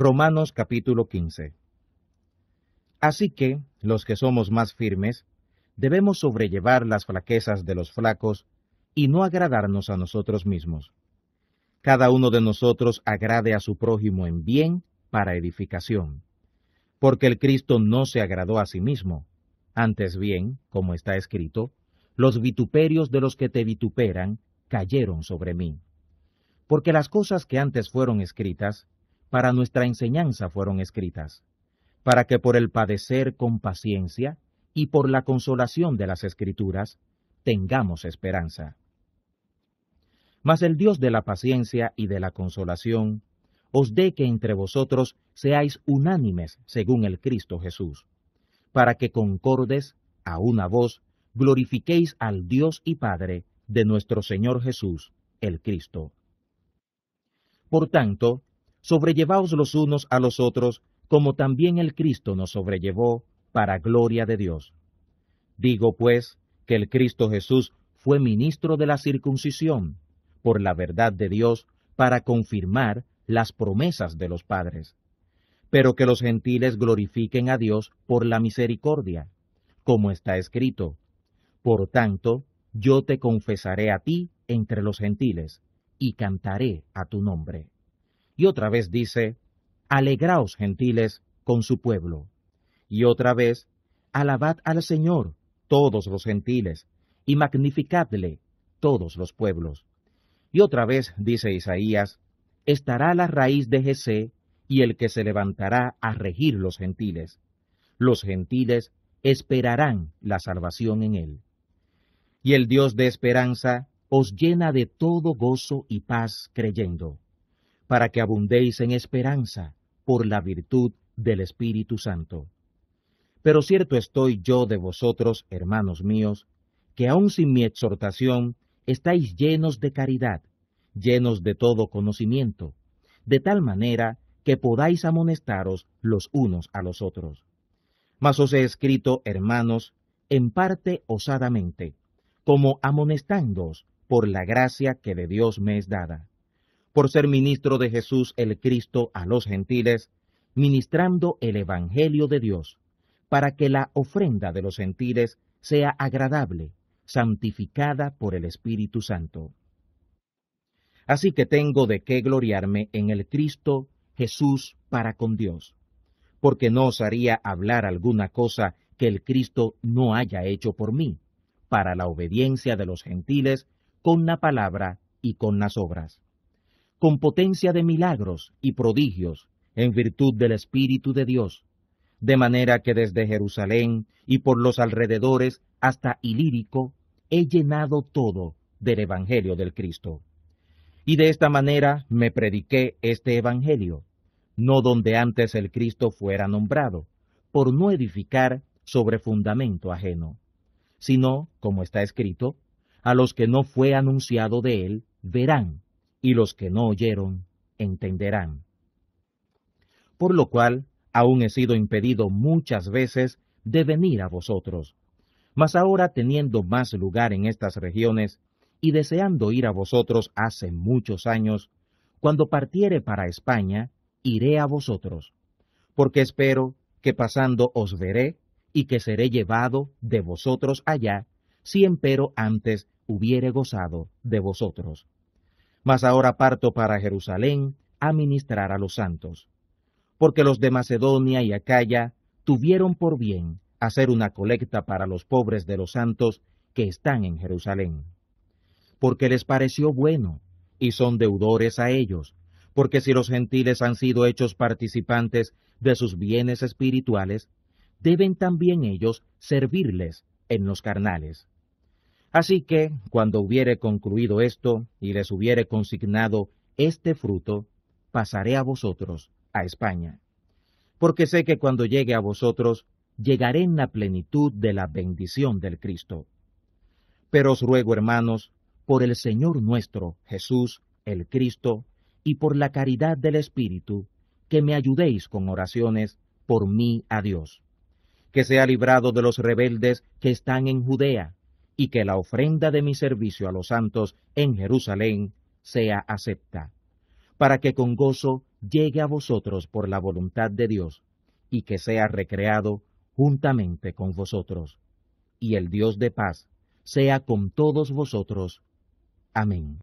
Romanos capítulo 15. Así que, los que somos más firmes, debemos sobrellevar las flaquezas de los flacos y no agradarnos a nosotros mismos. Cada uno de nosotros agrade a su prójimo en bien para edificación, porque el Cristo no se agradó a sí mismo, antes bien, como está escrito, los vituperios de los que te vituperan cayeron sobre mí. Porque las cosas que antes fueron escritas para nuestra enseñanza fueron escritas, para que por el padecer con paciencia y por la consolación de las escrituras tengamos esperanza. Mas el Dios de la paciencia y de la consolación os dé que entre vosotros seáis unánimes según el Cristo Jesús, para que concordes a una voz, glorifiquéis al Dios y Padre de nuestro Señor Jesús, el Cristo. Por tanto, sobrellevaos los unos a los otros, como también el Cristo nos sobrellevó, para gloria de Dios. Digo pues que el Cristo Jesús fue ministro de la circuncisión, por la verdad de Dios, para confirmar las promesas de los padres, pero que los gentiles glorifiquen a Dios por la misericordia, como está escrito. Por tanto, yo te confesaré a ti entre los gentiles, y cantaré a tu nombre. Y otra vez dice, Alegraos gentiles con su pueblo. Y otra vez, Alabad al Señor todos los gentiles, y magnificadle todos los pueblos. Y otra vez dice Isaías, Estará la raíz de Jesé y el que se levantará a regir los gentiles. Los gentiles esperarán la salvación en él. Y el Dios de esperanza os llena de todo gozo y paz creyendo para que abundéis en esperanza por la virtud del Espíritu Santo. Pero cierto estoy yo de vosotros, hermanos míos, que aun sin mi exhortación estáis llenos de caridad, llenos de todo conocimiento, de tal manera que podáis amonestaros los unos a los otros. Mas os he escrito, hermanos, en parte osadamente, como amonestándoos por la gracia que de Dios me es dada por ser ministro de Jesús el Cristo a los gentiles, ministrando el Evangelio de Dios, para que la ofrenda de los gentiles sea agradable, santificada por el Espíritu Santo. Así que tengo de qué gloriarme en el Cristo Jesús para con Dios, porque no osaría hablar alguna cosa que el Cristo no haya hecho por mí, para la obediencia de los gentiles, con la palabra y con las obras con potencia de milagros y prodigios, en virtud del Espíritu de Dios, de manera que desde Jerusalén y por los alrededores hasta Ilírico he llenado todo del Evangelio del Cristo. Y de esta manera me prediqué este Evangelio, no donde antes el Cristo fuera nombrado, por no edificar sobre fundamento ajeno, sino, como está escrito, a los que no fue anunciado de él, verán y los que no oyeron entenderán. Por lo cual, aún he sido impedido muchas veces de venir a vosotros. Mas ahora teniendo más lugar en estas regiones, y deseando ir a vosotros hace muchos años, cuando partiere para España, iré a vosotros, porque espero que pasando os veré y que seré llevado de vosotros allá, si empero antes hubiere gozado de vosotros. Mas ahora parto para Jerusalén a ministrar a los santos. Porque los de Macedonia y Acaya tuvieron por bien hacer una colecta para los pobres de los santos que están en Jerusalén. Porque les pareció bueno, y son deudores a ellos, porque si los gentiles han sido hechos participantes de sus bienes espirituales, deben también ellos servirles en los carnales. Así que, cuando hubiere concluido esto y les hubiere consignado este fruto, pasaré a vosotros, a España. Porque sé que cuando llegue a vosotros, llegaré en la plenitud de la bendición del Cristo. Pero os ruego, hermanos, por el Señor nuestro, Jesús, el Cristo, y por la caridad del Espíritu, que me ayudéis con oraciones por mí a Dios. Que sea librado de los rebeldes que están en Judea, y que la ofrenda de mi servicio a los santos en Jerusalén sea acepta, para que con gozo llegue a vosotros por la voluntad de Dios, y que sea recreado juntamente con vosotros. Y el Dios de paz sea con todos vosotros. Amén.